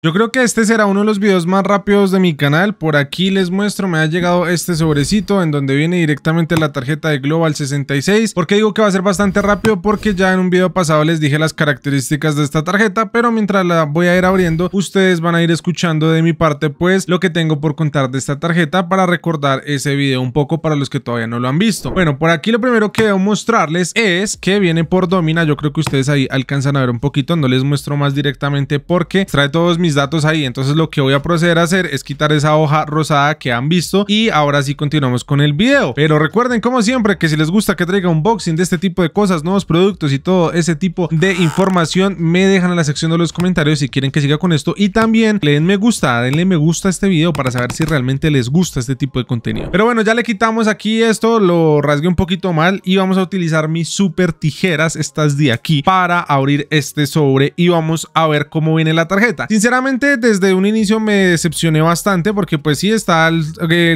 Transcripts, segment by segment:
Yo creo que este será uno de los videos más rápidos de mi canal, por aquí les muestro, me ha llegado este sobrecito en donde viene directamente la tarjeta de Global 66. ¿Por qué digo que va a ser bastante rápido? Porque ya en un video pasado les dije las características de esta tarjeta, pero mientras la voy a ir abriendo, ustedes van a ir escuchando de mi parte pues lo que tengo por contar de esta tarjeta para recordar ese video un poco para los que todavía no lo han visto. Bueno, por aquí lo primero que debo mostrarles es que viene por Domina, yo creo que ustedes ahí alcanzan a ver un poquito, no les muestro más directamente porque trae todos mis datos ahí. Entonces lo que voy a proceder a hacer es quitar esa hoja rosada que han visto y ahora sí continuamos con el video. Pero recuerden como siempre que si les gusta que traiga un unboxing de este tipo de cosas, nuevos productos y todo ese tipo de información, me dejan en la sección de los comentarios si quieren que siga con esto y también le den me gusta, denle me gusta a este video para saber si realmente les gusta este tipo de contenido. Pero bueno, ya le quitamos aquí esto, lo rasgué un poquito mal y vamos a utilizar mis super tijeras, estas de aquí, para abrir este sobre y vamos a ver cómo viene la tarjeta. Sinceramente desde un inicio me decepcioné bastante porque pues sí está el,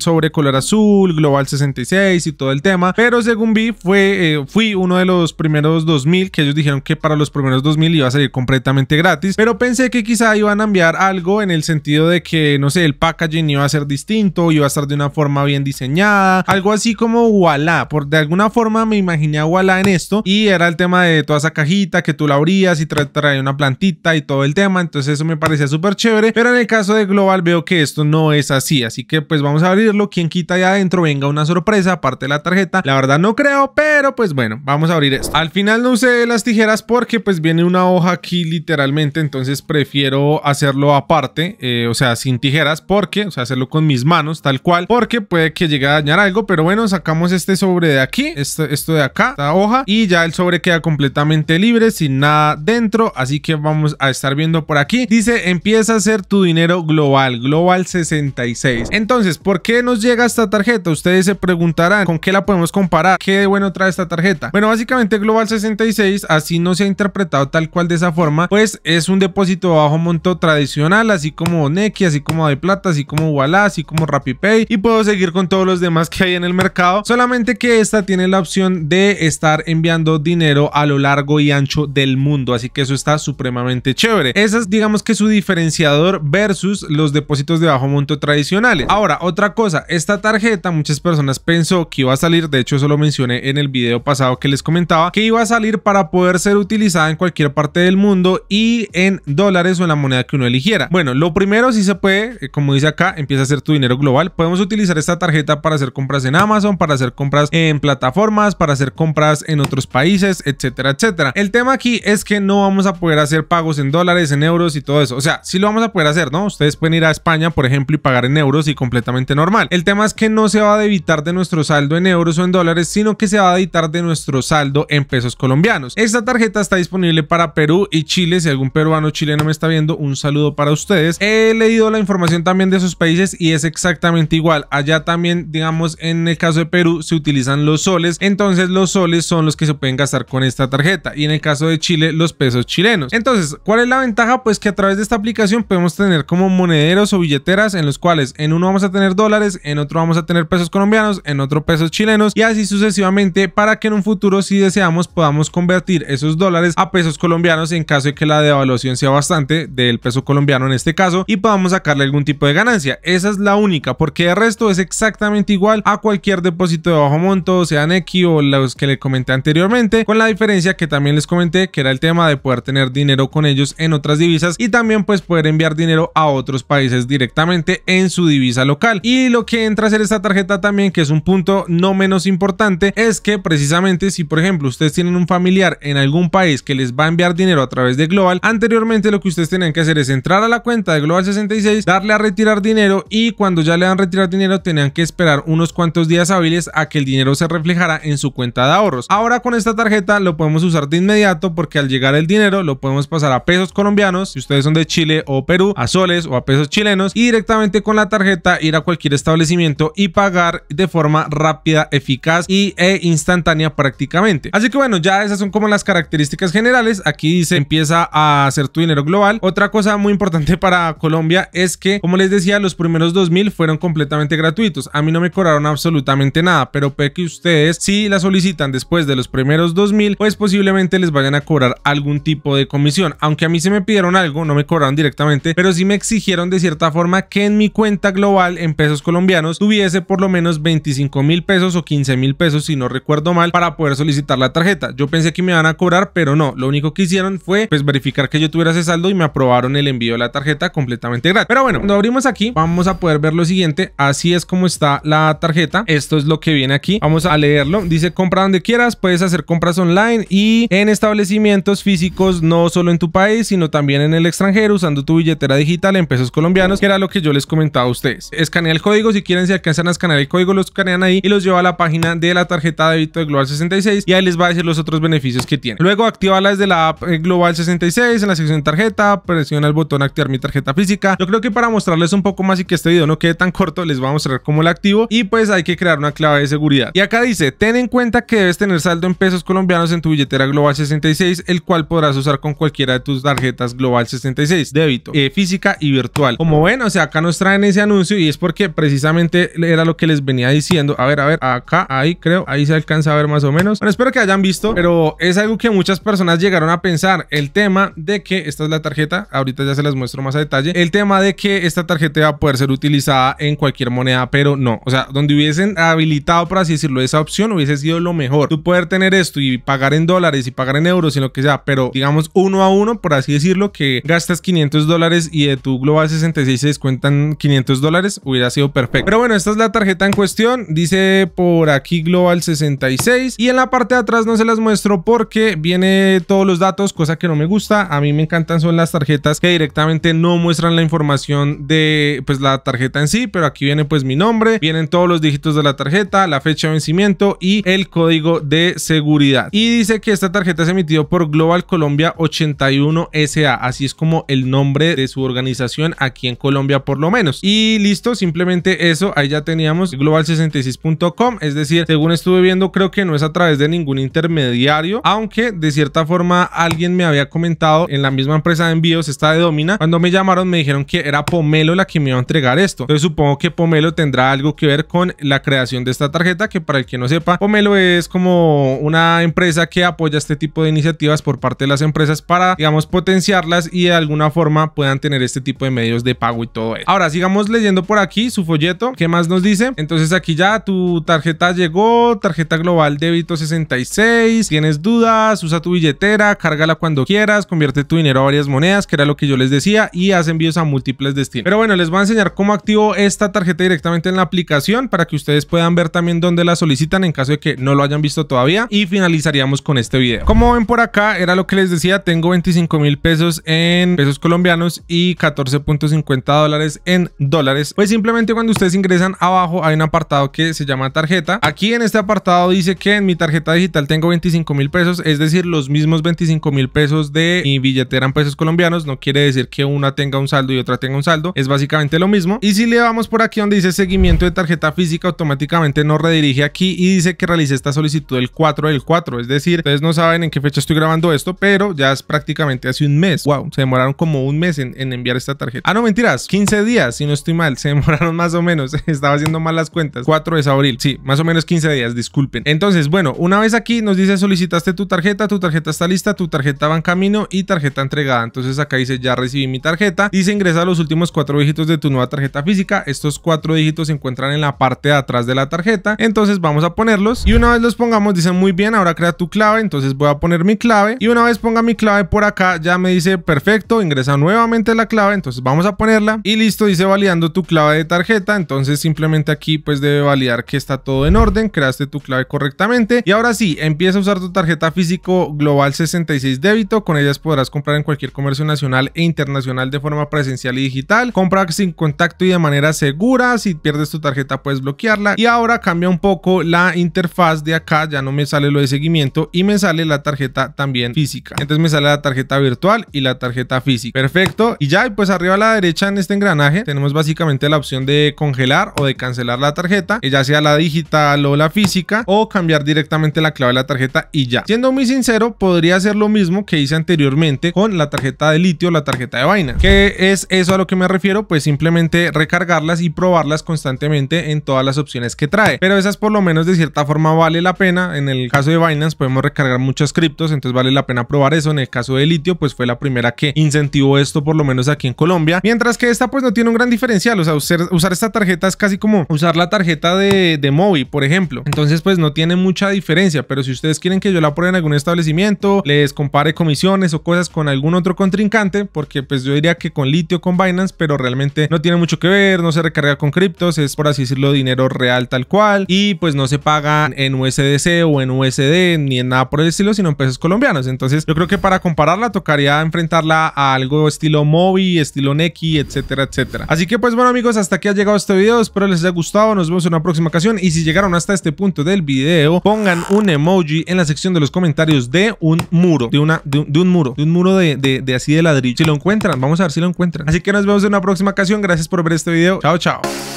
sobre color azul, Global 66 y todo el tema, pero según vi fue, eh, fui uno de los primeros 2000 que ellos dijeron que para los primeros 2000 iba a salir completamente gratis, pero pensé que quizá iban a enviar algo en el sentido de que, no sé, el packaging iba a ser distinto, iba a estar de una forma bien diseñada, algo así como Walla, por de alguna forma me imaginé a en esto y era el tema de toda esa cajita que tú la abrías y traía una plantita y todo el tema, entonces eso me parece súper chévere, pero en el caso de Global veo que esto no es así, así que pues vamos a abrirlo, quien quita ya adentro venga una sorpresa, aparte de la tarjeta, la verdad no creo, pero pues bueno, vamos a abrir esto. Al final no usé las tijeras porque pues viene una hoja aquí literalmente, entonces prefiero hacerlo aparte, eh, o sea, sin tijeras, porque, o sea, hacerlo con mis manos, tal cual, porque puede que llegue a dañar algo, pero bueno, sacamos este sobre de aquí, esto, esto de acá, esta hoja, y ya el sobre queda completamente libre, sin nada dentro, así que vamos a estar viendo por aquí. Dice, empieza a ser tu dinero global, global 66. Entonces, ¿por qué nos llega esta tarjeta? Ustedes se preguntarán, ¿con qué la podemos comparar? ¿Qué de bueno trae esta tarjeta? Bueno, básicamente global 66, así no se ha interpretado tal cual de esa forma, pues es un depósito de bajo monto tradicional, así como Neki, así como de plata, así como Walla, así como RappiPay y puedo seguir con todos los demás que hay en el mercado, solamente que esta tiene la opción de estar enviando dinero a lo largo y ancho del mundo, así que eso está supremamente chévere. Esa digamos que su diferencia diferenciador versus los depósitos de bajo monto tradicionales. Ahora, otra cosa, esta tarjeta muchas personas pensó que iba a salir, de hecho eso lo mencioné en el video pasado que les comentaba, que iba a salir para poder ser utilizada en cualquier parte del mundo y en dólares o en la moneda que uno eligiera. Bueno, lo primero si sí se puede, eh, como dice acá, empieza a ser tu dinero global. Podemos utilizar esta tarjeta para hacer compras en Amazon, para hacer compras en plataformas, para hacer compras en otros países, etcétera, etcétera. El tema aquí es que no vamos a poder hacer pagos en dólares, en euros y todo eso. O sea, si lo vamos a poder hacer, ¿no? Ustedes pueden ir a España, por ejemplo, y pagar en euros y completamente normal. El tema es que no se va a debitar de nuestro saldo en euros o en dólares, sino que se va a debitar de nuestro saldo en pesos colombianos. Esta tarjeta está disponible para Perú y Chile. Si algún peruano chileno me está viendo, un saludo para ustedes. He leído la información también de esos países y es exactamente igual. Allá también, digamos, en el caso de Perú se utilizan los soles, entonces los soles son los que se pueden gastar con esta tarjeta y en el caso de Chile los pesos chilenos. Entonces, ¿cuál es la ventaja? Pues que a través de esta aplicación podemos tener como monederos o billeteras en los cuales en uno vamos a tener dólares, en otro vamos a tener pesos colombianos, en otro pesos chilenos y así sucesivamente para que en un futuro si deseamos podamos convertir esos dólares a pesos colombianos en caso de que la devaluación sea bastante del peso colombiano en este caso y podamos sacarle algún tipo de ganancia. Esa es la única porque el resto es exactamente igual a cualquier depósito de bajo monto, sean X o los que le comenté anteriormente con la diferencia que también les comenté que era el tema de poder tener dinero con ellos en otras divisas y también pues, pues poder enviar dinero a otros países directamente en su divisa local. Y lo que entra a ser esta tarjeta también, que es un punto no menos importante, es que precisamente si por ejemplo ustedes tienen un familiar en algún país que les va a enviar dinero a través de Global, anteriormente lo que ustedes tenían que hacer es entrar a la cuenta de Global 66, darle a retirar dinero y cuando ya le dan retirar dinero tenían que esperar unos cuantos días hábiles a que el dinero se reflejara en su cuenta de ahorros. Ahora con esta tarjeta lo podemos usar de inmediato porque al llegar el dinero lo podemos pasar a pesos colombianos, si ustedes son de Chile o Perú a soles o a pesos chilenos y directamente con la tarjeta ir a cualquier establecimiento y pagar de forma rápida, eficaz y, e instantánea prácticamente. Así que bueno, ya esas son como las características generales. Aquí dice empieza a hacer tu dinero global. Otra cosa muy importante para Colombia es que, como les decía, los primeros 2000 fueron completamente gratuitos. A mí no me cobraron absolutamente nada, pero puede que ustedes si la solicitan después de los primeros 2000, pues posiblemente les vayan a cobrar algún tipo de comisión. Aunque a mí se me pidieron algo, no me cobraron directamente, pero si me exigieron de cierta forma que en mi cuenta global en pesos colombianos tuviese por lo menos 25 mil pesos o 15 mil pesos si no recuerdo mal para poder solicitar la tarjeta. Yo pensé que me iban a cobrar, pero no. Lo único que hicieron fue pues verificar que yo tuviera ese saldo y me aprobaron el envío de la tarjeta completamente gratis. Pero bueno, cuando abrimos aquí vamos a poder ver lo siguiente. Así es como está la tarjeta. Esto es lo que viene aquí. Vamos a leerlo. Dice compra donde quieras, puedes hacer compras online y en establecimientos físicos no solo en tu país, sino también en el extranjero usando tu billetera digital en pesos colombianos, que era lo que yo les comentaba a ustedes. Escanea el código, si quieren, si alcanzan a escanear el código, Los escanean ahí y los lleva a la página de la tarjeta de débito de Global 66 y ahí les va a decir los otros beneficios que tiene. Luego, activarla desde la app eh, Global 66 en la sección tarjeta, presiona el botón activar mi tarjeta física. Yo creo que para mostrarles un poco más y que este video no quede tan corto, les voy a mostrar cómo la activo y pues hay que crear una clave de seguridad. Y acá dice, ten en cuenta que debes tener saldo en pesos colombianos en tu billetera Global 66, el cual podrás usar con cualquiera de tus tarjetas Global 66. Débito, eh, física y virtual. Como ven, o sea, acá nos traen ese anuncio y es porque precisamente era lo que les venía diciendo. A ver, a ver, acá, ahí creo, ahí se alcanza a ver más o menos. Bueno, espero que hayan visto, pero es algo que muchas personas llegaron a pensar. El tema de que esta es la tarjeta, ahorita ya se las muestro más a detalle. El tema de que esta tarjeta va a poder ser utilizada en cualquier moneda, pero no. O sea, donde hubiesen habilitado, por así decirlo, esa opción hubiese sido lo mejor. Tú poder tener esto y pagar en dólares y pagar en euros y lo que sea, pero digamos uno a uno, por así decirlo, que gastas 500 500 dólares y de tu Global 66 se descuentan 500 dólares, hubiera sido perfecto. Pero bueno, esta es la tarjeta en cuestión. Dice por aquí Global 66. Y en la parte de atrás no se las muestro porque viene todos los datos, cosa que no me gusta. A mí me encantan son las tarjetas que directamente no muestran la información de pues la tarjeta en sí. Pero aquí viene pues mi nombre, vienen todos los dígitos de la tarjeta, la fecha de vencimiento y el código de seguridad. Y dice que esta tarjeta es emitido por Global Colombia 81 SA. Así es como el nombre de su organización aquí en Colombia por lo menos. Y listo, simplemente eso, ahí ya teníamos global66.com, es decir, según estuve viendo creo que no es a través de ningún intermediario, aunque de cierta forma alguien me había comentado en la misma empresa de envíos, está de Domina, cuando me llamaron me dijeron que era Pomelo la que me iba a entregar esto. Entonces supongo que Pomelo tendrá algo que ver con la creación de esta tarjeta, que para el que no sepa, Pomelo es como una empresa que apoya este tipo de iniciativas por parte de las empresas para, digamos, potenciarlas y de alguna forma puedan tener este tipo de medios de pago y todo eso. Ahora, sigamos leyendo por aquí su folleto. ¿Qué más nos dice? Entonces aquí ya tu tarjeta llegó, tarjeta global débito 66, tienes dudas, usa tu billetera, cárgala cuando quieras, convierte tu dinero a varias monedas, que era lo que yo les decía, y haz envíos a múltiples destinos. Pero bueno, les voy a enseñar cómo activo esta tarjeta directamente en la aplicación para que ustedes puedan ver también dónde la solicitan en caso de que no lo hayan visto todavía y finalizaríamos con este video. Como ven por acá, era lo que les decía, tengo 25 mil pesos en pesos colombianos y 14.50 dólares en dólares. Pues simplemente cuando ustedes ingresan abajo hay un apartado que se llama tarjeta. Aquí en este apartado dice que en mi tarjeta digital tengo 25 mil pesos, es decir, los mismos 25 mil pesos de mi billetera en pesos colombianos. No quiere decir que una tenga un saldo y otra tenga un saldo, es básicamente lo mismo. Y si le vamos por aquí donde dice seguimiento de tarjeta física, automáticamente nos redirige aquí y dice que realicé esta solicitud el 4 del 4, es decir, ustedes no saben en qué fecha estoy grabando esto, pero ya es prácticamente hace un mes. Wow, se demoraron como un mes en, enviar esta tarjeta. Ah, no, mentiras, 15 días, si no estoy mal, se demoraron más o menos, estaba haciendo mal las cuentas. 4 de abril, sí, más o menos 15 días, disculpen. Entonces, bueno, una vez aquí nos dice solicitaste tu tarjeta, tu tarjeta está lista, tu tarjeta va en camino y tarjeta entregada. Entonces acá dice ya recibí mi tarjeta, dice ingresa los últimos cuatro dígitos de tu nueva tarjeta física, estos cuatro dígitos se encuentran en la parte de atrás de la tarjeta, entonces vamos a ponerlos y una vez los pongamos dice muy bien, ahora crea tu clave, entonces voy a poner mi clave y una vez ponga mi clave por acá ya me dice perfecto, esa nuevamente la clave, entonces vamos a ponerla y listo, dice validando tu clave de tarjeta, entonces simplemente aquí pues debe validar que está todo en orden, creaste tu clave correctamente y ahora sí, empieza a usar tu tarjeta físico global 66 débito, con ellas podrás comprar en cualquier comercio nacional e internacional de forma presencial y digital, compra sin contacto y de manera segura, si pierdes tu tarjeta puedes bloquearla y ahora cambia un poco la interfaz de acá, ya no me sale lo de seguimiento y me sale la tarjeta también física, entonces me sale la tarjeta virtual y la tarjeta física Perfecto. Y ya, y pues arriba a la derecha en este engranaje tenemos básicamente la opción de congelar o de cancelar la tarjeta, ya sea la digital o la física, o cambiar directamente la clave de la tarjeta y ya. Siendo muy sincero, podría hacer lo mismo que hice anteriormente con la tarjeta de litio, la tarjeta de vaina. ¿Qué es eso a lo que me refiero? Pues simplemente recargarlas y probarlas constantemente en todas las opciones que trae. Pero esas por lo menos de cierta forma vale la pena. En el caso de Binance podemos recargar muchos criptos, entonces vale la pena probar eso. En el caso de litio, pues fue la primera que incentivó esto, por lo menos aquí en Colombia. Mientras que esta pues no tiene un gran diferencial. O sea, usar, esta tarjeta es casi como usar la tarjeta de, de por ejemplo. Entonces pues no tiene mucha diferencia. Pero si ustedes quieren que yo la pruebe en algún establecimiento, les compare comisiones o cosas con algún otro contrincante, porque pues yo diría que con litio, con Binance, pero realmente no tiene mucho que ver, no se recarga con criptos, es por así decirlo dinero real tal cual y pues no se paga en USDC o en USD ni en nada por el estilo, sino en pesos colombianos. Entonces yo creo que para compararla tocaría enfrentarla al algo estilo Mobi, estilo Neki, etcétera, etcétera. Así que pues bueno amigos, hasta aquí ha llegado este video, espero les haya gustado, nos vemos en una próxima ocasión y si llegaron hasta este punto del video, pongan un emoji en la sección de los comentarios de un muro, de, una, de, un, muro, de un muro de, de, de así de ladrillo. Si lo encuentran, vamos a ver si lo encuentran. Así que nos vemos en una próxima ocasión, gracias por ver este video, chao chao.